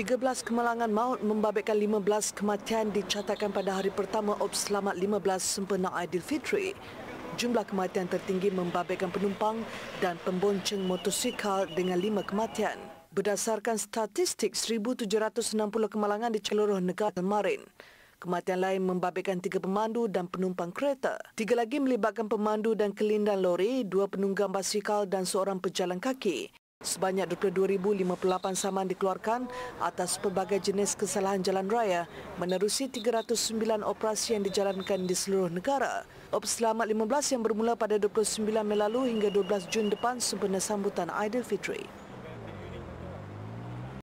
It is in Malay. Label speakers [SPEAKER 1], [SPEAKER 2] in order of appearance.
[SPEAKER 1] 13 kemalangan maut membabitkan 15 kematian dicatatkan pada hari pertama Ops Selamat 15 sempena Aidilfitri. Jumlah kematian tertinggi membabitkan penumpang dan pembonceng motosikal dengan 5 kematian. Berdasarkan statistik 1760 kemalangan di seluruh negara kemarin. Kematian lain membabitkan tiga pemandu dan penumpang kereta. Tiga lagi melibatkan pemandu dan kelindan lori, dua penunggang basikal dan seorang pejalan kaki. Sebanyak 22,058 saman dikeluarkan atas pelbagai jenis kesalahan jalan raya menerusi 309 operasi yang dijalankan di seluruh negara. Op Selamat 15 yang bermula pada 29 Mei lalu hingga 12 Jun depan sempena sambutan Aidilfitri.